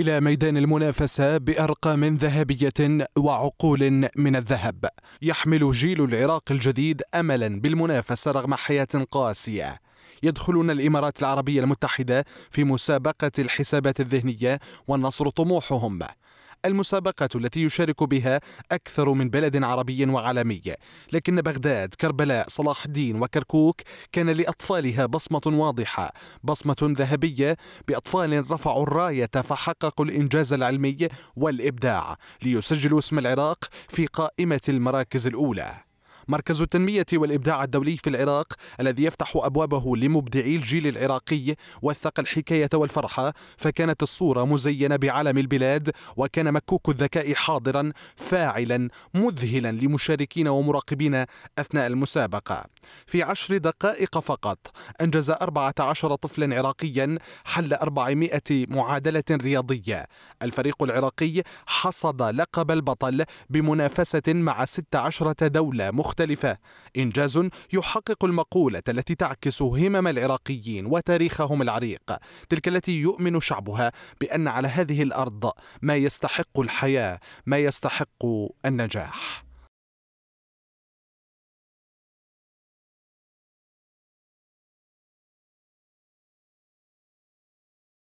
إلى ميدان المنافسة بأرقام ذهبية وعقول من الذهب يحمل جيل العراق الجديد أملا بالمنافسة رغم حياة قاسية يدخلون الإمارات العربية المتحدة في مسابقة الحسابات الذهنية والنصر طموحهم المسابقة التي يشارك بها أكثر من بلد عربي وعالمي لكن بغداد كربلاء صلاح الدين وكركوك كان لأطفالها بصمة واضحة بصمة ذهبية بأطفال رفعوا الراية فحققوا الإنجاز العلمي والإبداع ليسجلوا اسم العراق في قائمة المراكز الأولى مركز التنمية والإبداع الدولي في العراق الذي يفتح أبوابه لمبدعي الجيل العراقي وثق الحكاية والفرحة فكانت الصورة مزينة بعلم البلاد وكان مكوك الذكاء حاضرا فاعلا مذهلا لمشاركين ومراقبين أثناء المسابقة في عشر دقائق فقط أنجز 14 طفلا عراقيا حل 400 معادلة رياضية الفريق العراقي حصد لقب البطل بمنافسة مع 16 دولة مختلفة مختلفة إنجاز يحقق المقولة التي تعكس همم العراقيين وتاريخهم العريق تلك التي يؤمن شعبها بأن على هذه الأرض ما يستحق الحياة ما يستحق النجاح